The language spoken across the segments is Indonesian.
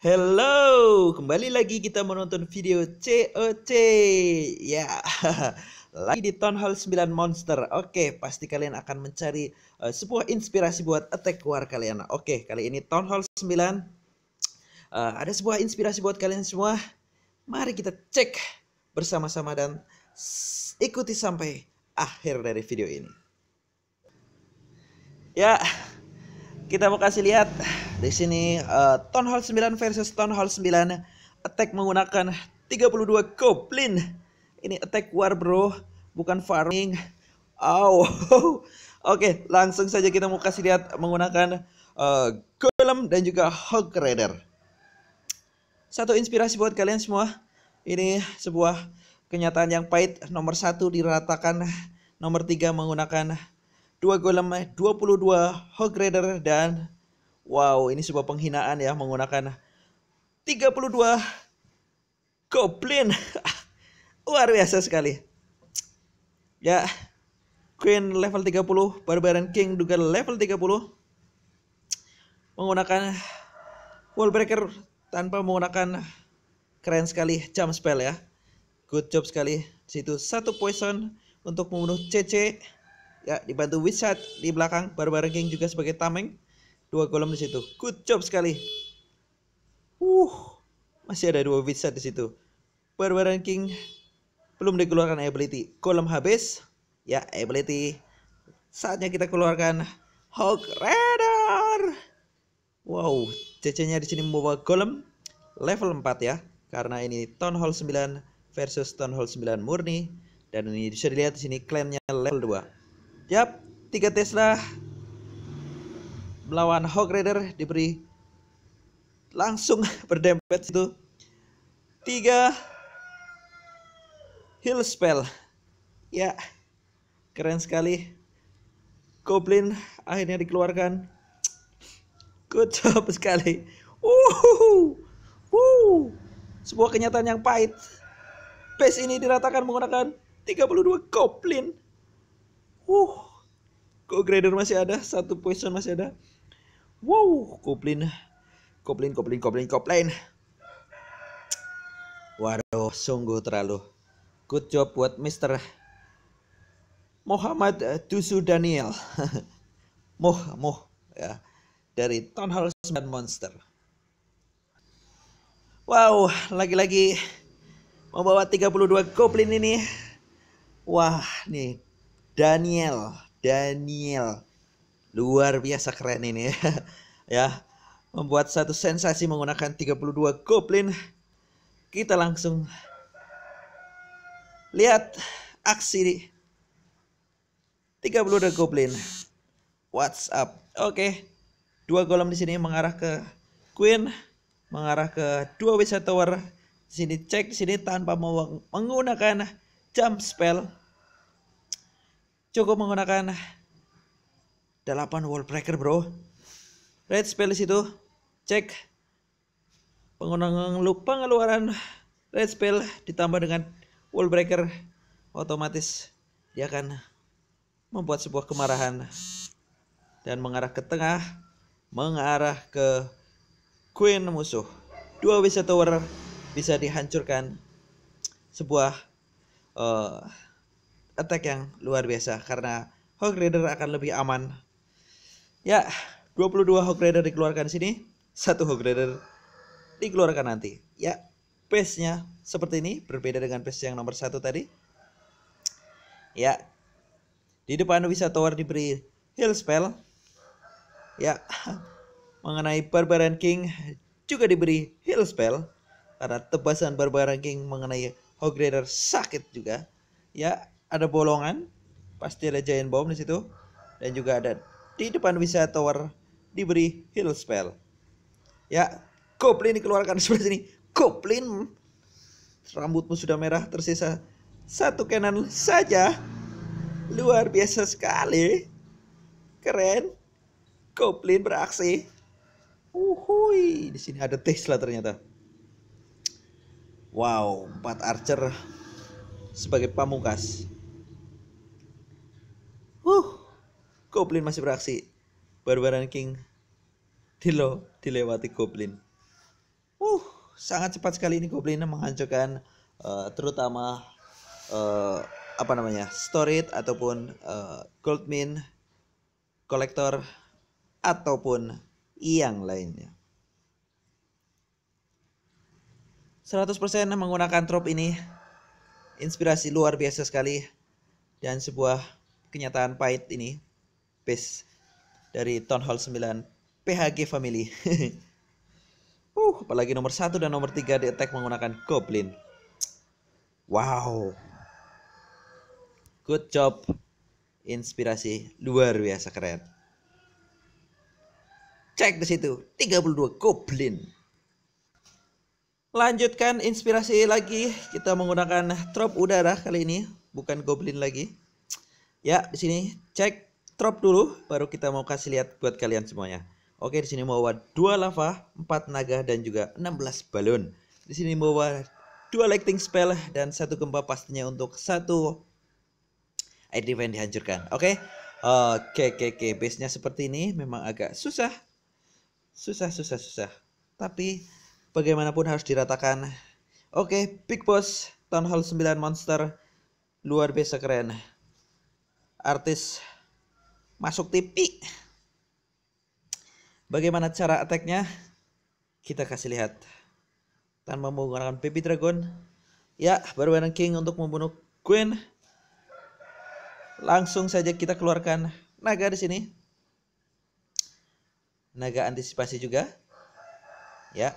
Hello, kembali lagi kita menonton video COC. Ya, lagi di Town Hall 9 Monster. Oke, pasti kalian akan mencari uh, sebuah inspirasi buat attack war kalian. Oke, kali ini Town Hall 9 uh, eh, ada sebuah inspirasi buat kalian semua. Mari kita cek bersama-sama dan ikuti sampai akhir dari video ini. Ya, kita mau kasih lihat di sini uh, Town Hall 9 versus Town Hall 9. Attack menggunakan 32 Goblin. Ini attack war bro, bukan farming. Oh. Oke, okay, langsung saja kita mau kasih lihat menggunakan uh, Golem dan juga Hog Rider. Satu inspirasi buat kalian semua. Ini sebuah kenyataan yang pahit. Nomor satu diratakan, nomor tiga menggunakan dua golem 22 hog rider dan wow ini sebuah penghinaan ya menggunakan 32 goblin luar biasa sekali ya Queen level 30 Barbarian King juga level 30 menggunakan wallbreaker tanpa menggunakan keren sekali jump spell ya good job sekali situ satu poison untuk membunuh CC ya dibantu Wizard di belakang Barbar King juga sebagai tameng dua golem di situ good job sekali uh masih ada dua Wizard di situ Barbar King belum dikeluarkan ability golem habis ya ability saatnya kita keluarkan hog rider. wow CC-nya di sini membawa golem level 4 ya karena ini Town Hall 9 versus Town Hall 9 murni dan ini bisa dilihat di sini klannya level 2 Yap, tiga Tesla melawan Hog Rider diberi langsung berdempet itu tiga hill spell ya keren sekali Goblin akhirnya dikeluarkan good job sekali Uhuhu. uh, sebuah kenyataan yang pahit base ini diratakan menggunakan 32 Goblin uh Kok grader masih ada? Satu poison masih ada. Wow, Koplin. Koplin, Koplin, Koplin, Koplin. Waduh, sungguh terlalu. Good job buat Mr. Muhammad Dusu eh, Daniel. Moh, Moh. Ya. Dari Town Hall 9 Monster. Wow, lagi-lagi membawa 32 Koplin ini. Wah, nih Daniel Daniel. Luar biasa keren ini ya. membuat satu sensasi menggunakan 32 Goblin. Kita langsung lihat aksi 32 Goblin. What's up? Oke. Okay. Dua golem di sini mengarah ke Queen, mengarah ke dua Wizard Tower. sini cek di sini tanpa menggunakan jump spell cukup menggunakan 8 wall breaker bro red spell itu cek penggunaan pengeluaran red spell ditambah dengan wall breaker otomatis dia akan membuat sebuah kemarahan dan mengarah ke tengah mengarah ke queen musuh dua wizard tower bisa dihancurkan sebuah uh, attack yang luar biasa karena Hog Rider akan lebih aman. Ya, 22 Hog Rider dikeluarkan di sini, satu Hog Rider dikeluarkan nanti. Ya, pace-nya seperti ini, berbeda dengan pace yang nomor satu tadi. Ya, di depan bisa tower diberi heal spell. Ya, mengenai Barbarian King juga diberi heal spell karena tebasan Barbarian King mengenai Hog Rider sakit juga. Ya, ada bolongan, pasti ada giant bomb di situ dan juga ada di depan Wisa Tower diberi heal spell. Ya, Goblin dikeluarkan sebelah sini. Goblin rambutmu sudah merah tersisa satu kenan saja. Luar biasa sekali. Keren. Goblin beraksi. Uhui, di sini ada Tesla ternyata. Wow, empat archer sebagai pamungkas. Goblin masih beraksi. Barbaran King dilo dilewati Goblin. Uh, sangat cepat sekali ini Goblin menghancurkan uh, terutama uh, apa namanya storit ataupun uh, eh, Goldmin kolektor ataupun yang lainnya. 100% menggunakan trop ini inspirasi luar biasa sekali dan sebuah kenyataan pahit ini base dari Town Hall 9 PHG Family. uh, apalagi nomor 1 dan nomor 3 di attack menggunakan Goblin. Wow. Good job. Inspirasi luar biasa keren. Cek di situ, 32 Goblin. Lanjutkan inspirasi lagi. Kita menggunakan trop udara kali ini, bukan Goblin lagi. Ya, di sini cek drop dulu baru kita mau kasih lihat buat kalian semuanya. Oke, di sini bawa 2 lava, 4 naga dan juga 16 balon. Di sini bawa 2 lightning spell dan satu gempa pastinya untuk satu air event dihancurkan. Oke. Oke, oke, oke. Base-nya seperti ini memang agak susah. Susah, susah, susah. Tapi bagaimanapun harus diratakan. Oke, Big Boss Town Hall 9 Monster luar biasa keren. Artis masuk TV. Bagaimana cara attacknya? Kita kasih lihat. Tanpa menggunakan PP Dragon. Ya, baru berwarna King untuk membunuh Queen. Langsung saja kita keluarkan naga di sini. Naga antisipasi juga. Ya,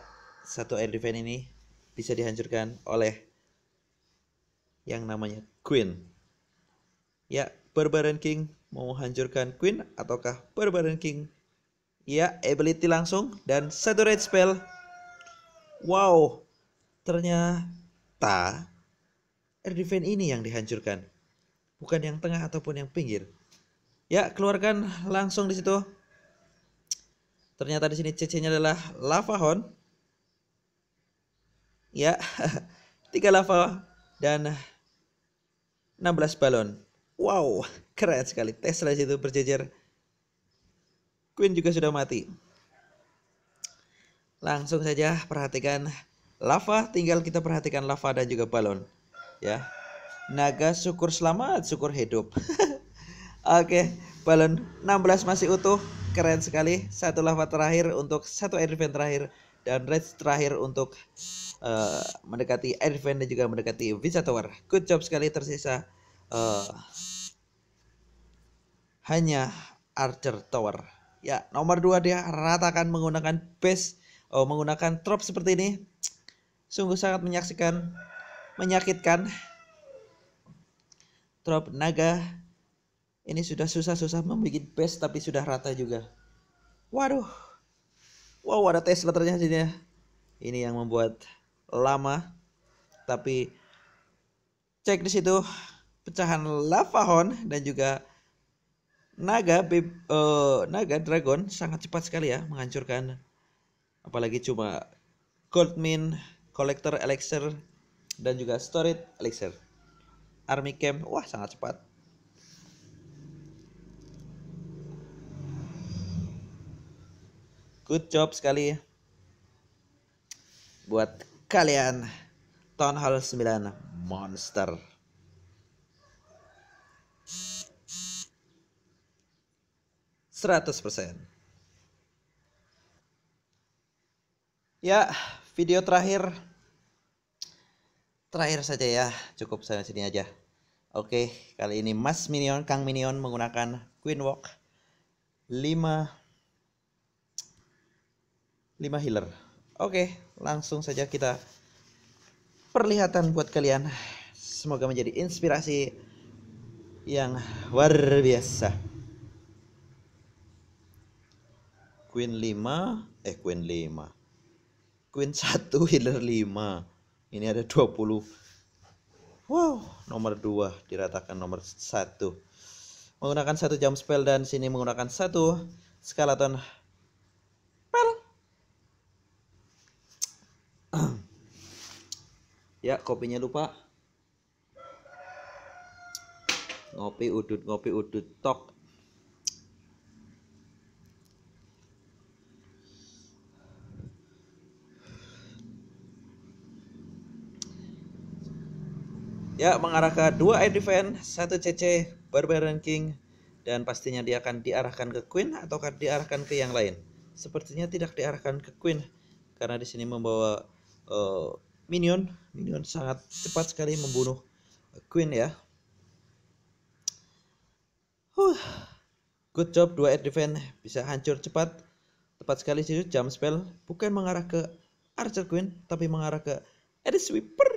satu air defense ini bisa dihancurkan oleh yang namanya Queen. Ya, Barbarian King Mau hancurkan Queen ataukah Barbarian King? Ya, ability langsung dan saturate spell. Wow, ternyata air defense ini yang dihancurkan. Bukan yang tengah ataupun yang pinggir. Ya, keluarkan langsung di situ. Ternyata di sini CC-nya adalah lava horn. Ya, tiga lava dan 16 balon. Wow, keren sekali. Tesla itu berjejer. Queen juga sudah mati. Langsung saja perhatikan lava, tinggal kita perhatikan lava dan juga balon. Ya. Naga syukur selamat, syukur hidup. Oke, balon 16 masih utuh, keren sekali. Satu lava terakhir untuk satu air event terakhir dan red terakhir untuk uh, mendekati event dan juga mendekati Visa Tower. Good job sekali tersisa uh, hanya Archer Tower. Ya, nomor dua dia ratakan menggunakan base oh, menggunakan drop seperti ini. Sungguh sangat menyaksikan menyakitkan. Drop naga ini sudah susah-susah membuat base tapi sudah rata juga. Waduh. Wow, ada Tesla ternyata ya. Ini yang membuat lama tapi cek di situ pecahan lava horn dan juga naga uh, naga dragon sangat cepat sekali ya menghancurkan apalagi cuma goldmin collector elixir dan juga storage elixir army camp wah sangat cepat good job sekali buat kalian town hall 9 monster 100%. Ya, video terakhir terakhir saja ya. Cukup saya sini aja. Oke, kali ini Mas Minion, Kang Minion menggunakan Queen Walk 5 5 healer. Oke, langsung saja kita perlihatan buat kalian. Semoga menjadi inspirasi yang luar biasa. queen 5 eh queen 5 queen 1 healer 5 ini ada 20 wow nomor 2 diratakan nomor 1 menggunakan satu jam spell dan sini menggunakan satu skeleton spell ya kopinya lupa ngopi udut ngopi udut tok Ya, mengarah ke dua air defense, satu CC, Barbarian King, dan pastinya dia akan diarahkan ke Queen atau akan diarahkan ke yang lain. Sepertinya tidak diarahkan ke Queen karena di sini membawa uh, minion, minion sangat cepat sekali membunuh Queen ya. Huh. Good job dua air defense bisa hancur cepat. Tepat sekali sih jam spell bukan mengarah ke Archer Queen tapi mengarah ke Edge Sweeper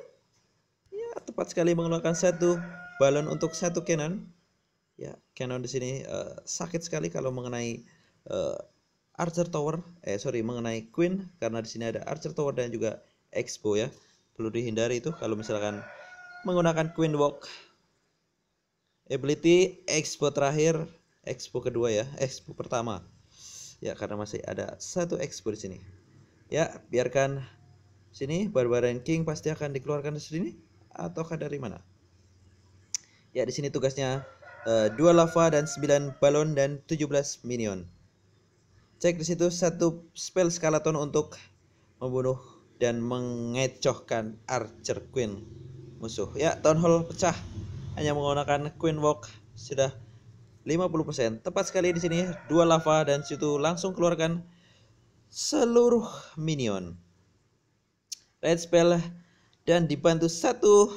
cepat sekali mengeluarkan satu balon untuk satu cannon. Ya, cannon di sini uh, sakit sekali kalau mengenai uh, Archer Tower, eh sorry mengenai Queen karena di sini ada Archer Tower dan juga Expo ya. Perlu dihindari itu kalau misalkan menggunakan Queen Walk. Ability Expo terakhir, Expo kedua ya, Expo pertama. Ya karena masih ada satu Expo di sini. Ya, biarkan sini Barbarian King pasti akan dikeluarkan di sini ataukah dari mana? Ya, di sini tugasnya uh, lava dan 9 balon dan 17 minion. Cek di situ satu spell skeleton untuk membunuh dan mengecohkan Archer Queen musuh. Ya, town hall pecah hanya menggunakan Queen Walk sudah 50%. Tepat sekali di sini dua lava dan situ langsung keluarkan seluruh minion. Red spell dan dibantu satu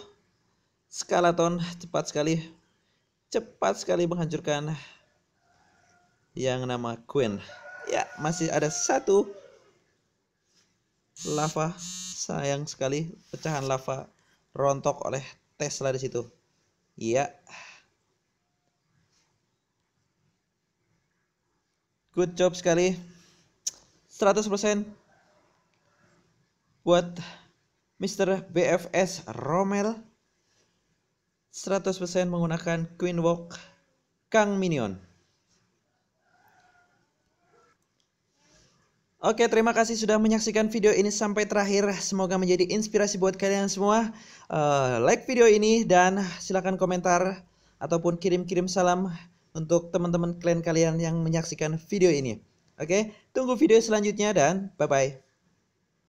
skalaton cepat sekali cepat sekali menghancurkan yang nama Queen. Ya, masih ada satu lava sayang sekali pecahan lava rontok oleh Tesla di situ. Iya. Good job sekali. 100% buat Mr. BFS Romel 100% menggunakan Queen Walk Kang Minion. Oke, terima kasih sudah menyaksikan video ini sampai terakhir. Semoga menjadi inspirasi buat kalian semua. Uh, like video ini dan silahkan komentar ataupun kirim-kirim salam untuk teman-teman klien kalian yang menyaksikan video ini. Oke, tunggu video selanjutnya dan bye-bye.